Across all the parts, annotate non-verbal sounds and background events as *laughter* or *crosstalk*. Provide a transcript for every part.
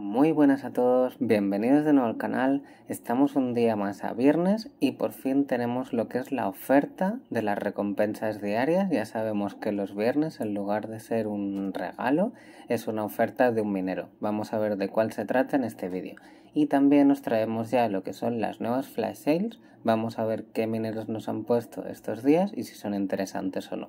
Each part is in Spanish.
Muy buenas a todos, bienvenidos de nuevo al canal. Estamos un día más a viernes y por fin tenemos lo que es la oferta de las recompensas diarias. Ya sabemos que los viernes, en lugar de ser un regalo, es una oferta de un minero. Vamos a ver de cuál se trata en este vídeo. Y también nos traemos ya lo que son las nuevas flash sales. Vamos a ver qué mineros nos han puesto estos días y si son interesantes o no.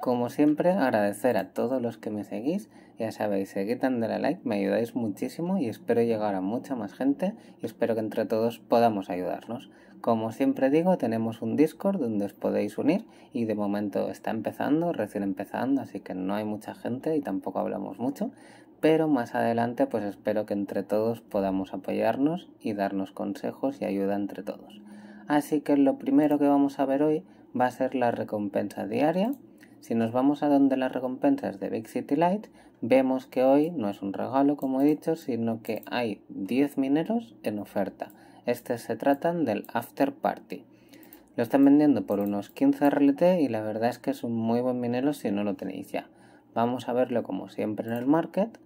Como siempre, agradecer a todos los que me seguís. Ya sabéis, seguid dándole like, me ayudáis muchísimo y espero llegar a mucha más gente y espero que entre todos podamos ayudarnos. Como siempre digo, tenemos un Discord donde os podéis unir y de momento está empezando, recién empezando, así que no hay mucha gente y tampoco hablamos mucho, pero más adelante pues espero que entre todos podamos apoyarnos y darnos consejos y ayuda entre todos. Así que lo primero que vamos a ver hoy va a ser la recompensa diaria si nos vamos a donde las recompensas de Big City Light, vemos que hoy no es un regalo, como he dicho, sino que hay 10 mineros en oferta. Estos se tratan del After Party. Lo están vendiendo por unos 15 RLT y la verdad es que es un muy buen minero si no lo tenéis ya. Vamos a verlo como siempre en el market.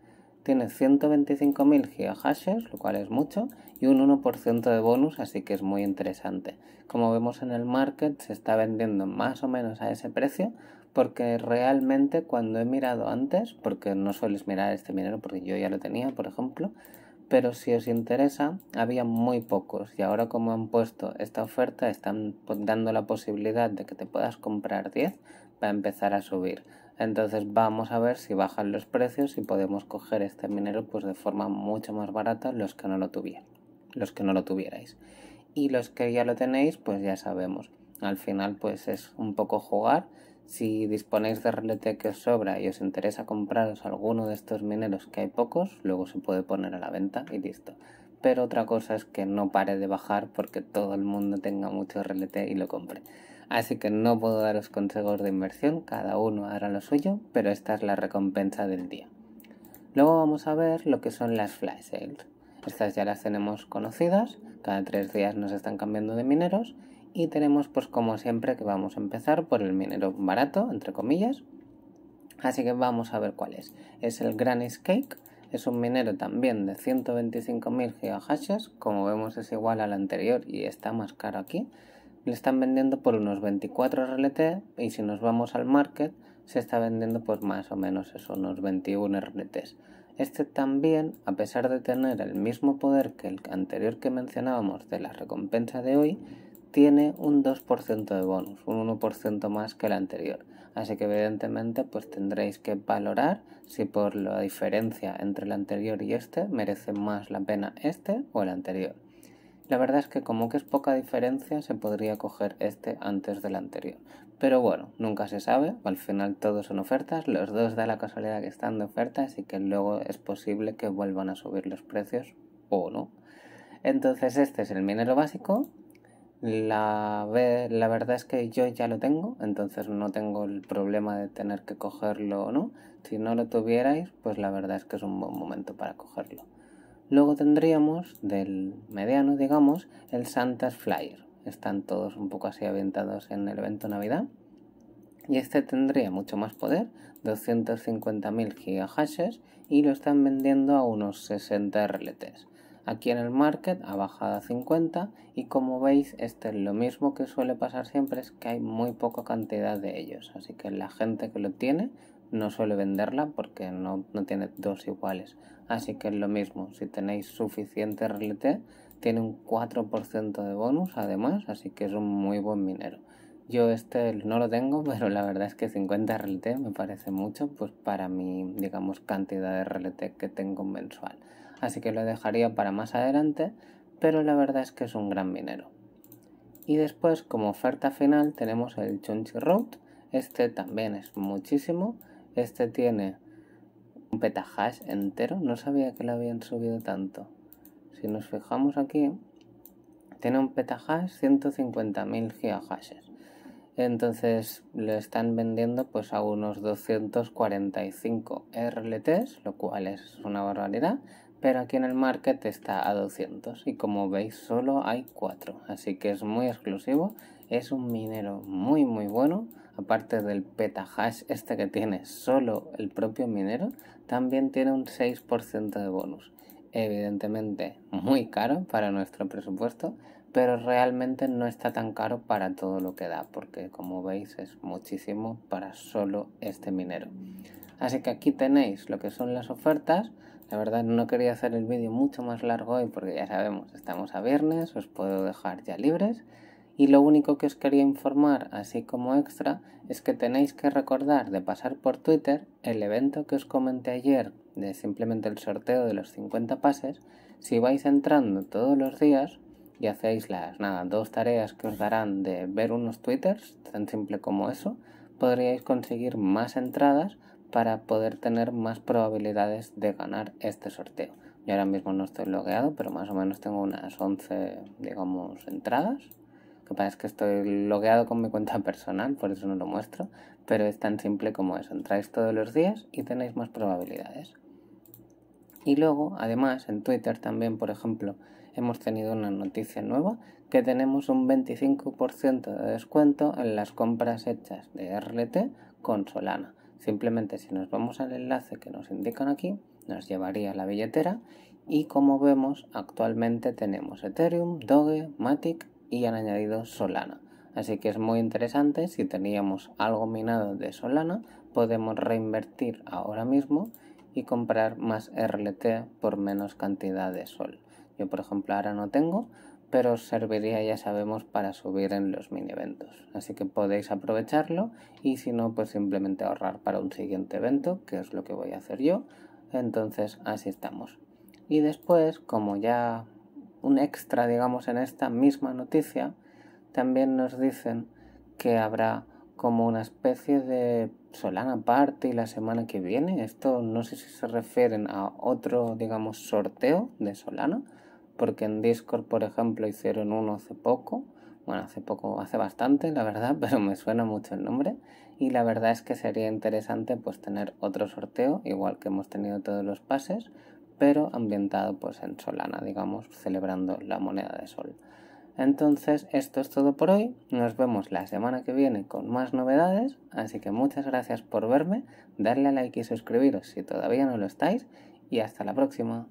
Tiene 125.000 hashers lo cual es mucho, y un 1% de bonus, así que es muy interesante. Como vemos en el market, se está vendiendo más o menos a ese precio, porque realmente cuando he mirado antes, porque no sueles mirar este minero porque yo ya lo tenía, por ejemplo, pero si os interesa, había muy pocos y ahora como han puesto esta oferta, están pues dando la posibilidad de que te puedas comprar 10 para empezar a subir. Entonces vamos a ver si bajan los precios y podemos coger este minero pues de forma mucho más barata los que no lo tuvieran, los que no lo tuvierais. Y los que ya lo tenéis, pues ya sabemos. Al final pues es un poco jugar si disponéis de relete que os sobra y os interesa compraros alguno de estos mineros que hay pocos, luego se puede poner a la venta y listo. Pero otra cosa es que no pare de bajar porque todo el mundo tenga mucho relete y lo compre. Así que no puedo daros consejos de inversión, cada uno hará lo suyo, pero esta es la recompensa del día. Luego vamos a ver lo que son las fly sales. Estas ya las tenemos conocidas, cada tres días nos están cambiando de mineros y tenemos pues como siempre que vamos a empezar por el minero barato, entre comillas. Así que vamos a ver cuál es. Es el Granny's Cake, es un minero también de 125.000 gigahashes, como vemos es igual al anterior y está más caro aquí. Le están vendiendo por unos 24 RLT y si nos vamos al market se está vendiendo pues más o menos eso, unos 21 RLTs. Este también, a pesar de tener el mismo poder que el anterior que mencionábamos de la recompensa de hoy, tiene un 2% de bonus, un 1% más que el anterior. Así que evidentemente pues tendréis que valorar si por la diferencia entre el anterior y este merece más la pena este o el anterior. La verdad es que como que es poca diferencia se podría coger este antes del anterior. Pero bueno, nunca se sabe, al final todos son ofertas, los dos da la casualidad que están de oferta, así que luego es posible que vuelvan a subir los precios o no. Entonces este es el minero básico, la, verdad es que yo ya lo tengo, entonces no tengo el problema de tener que cogerlo o no. Si no lo tuvierais, pues la verdad es que es un buen momento para cogerlo. Luego tendríamos del mediano, digamos, el Santa's Flyer. Están todos un poco así aventados en el evento Navidad. Y este tendría mucho más poder, 250.000 gigahashes, y lo están vendiendo a unos 60 RLTs. Aquí en el market ha bajado a 50 y como veis este es lo mismo que suele pasar siempre es que hay muy poca cantidad de ellos. Así que la gente que lo tiene no suele venderla porque no, no tiene dos iguales. Así que es lo mismo, si tenéis suficiente RLT tiene un 4% de bonus además, así que es un muy buen minero. Yo este no lo tengo, *laughs* pero la verdad es que 50 RLT me parece mucho pues para mi, digamos, cantidad de RLT que tengo mensual así que lo dejaría para más adelante, pero la verdad es que es un gran minero. Y después, como oferta final, tenemos el Chunchi Road. Este también es muchísimo. Este tiene un petahash entero. No sabía que lo habían subido tanto. Si nos fijamos aquí, tiene un petahash 150.000 gigahashes. Entonces lo están vendiendo pues a unos 245 RLTs, lo cual es una barbaridad pero aquí en el market está a 200 y como veis solo hay 4 así que es muy exclusivo es un minero muy muy bueno aparte del petahash este que tiene solo el propio minero también tiene un 6% de bonus evidentemente muy caro para nuestro presupuesto pero realmente no está tan caro para todo lo que da porque como veis es muchísimo para solo este minero así que aquí tenéis lo que son las ofertas la verdad no quería hacer el vídeo mucho más largo hoy porque ya sabemos, estamos a viernes, os puedo dejar ya libres. Y lo único que os quería informar, así como extra, es que tenéis que recordar de pasar por Twitter el evento que os comenté ayer de simplemente el sorteo de los 50 pases. Si vais entrando todos los días y hacéis las nada, dos tareas que os darán de ver unos twitters, tan simple como eso, podríais conseguir más entradas para poder tener más probabilidades de ganar este sorteo. Yo ahora mismo no estoy logueado, pero más o menos tengo unas 11, digamos, entradas. Lo que pasa es que estoy logueado con mi cuenta personal, por eso no lo muestro. Pero es tan simple como eso. Entráis todos los días y tenéis más probabilidades. Y luego, además, en Twitter también, por ejemplo, hemos tenido una noticia nueva que tenemos un 25% de descuento en las compras hechas de RLT con Solana. Simplemente si nos vamos al enlace que nos indican aquí, nos llevaría a la billetera y como vemos actualmente tenemos Ethereum, Doge, Matic y han añadido Solana. Así que es muy interesante, si teníamos algo minado de Solana, podemos reinvertir ahora mismo y comprar más RLT por menos cantidad de sol. Yo por ejemplo ahora no tengo, pero os serviría, ya sabemos, para subir en los mini eventos. Así que podéis aprovecharlo y si no, pues simplemente ahorrar para un siguiente evento, que es lo que voy a hacer yo. Entonces, así estamos. Y después, como ya un extra, digamos, en esta misma noticia, también nos dicen que habrá como una especie de Solana Party la semana que viene. Esto no sé si se refieren a otro, digamos, sorteo de Solana porque en Discord, por ejemplo, hicieron uno hace poco, bueno, hace poco, hace bastante, la verdad, *laughs* pero me suena mucho el nombre. Y la verdad es que sería interesante pues tener otro sorteo, igual que hemos tenido todos los pases, pero ambientado pues en Solana, digamos, celebrando la moneda de sol. Entonces, esto es todo por hoy. Nos vemos la semana que viene con más novedades. Así que muchas gracias por verme. Darle a like y suscribiros si todavía no lo estáis. Y hasta la próxima.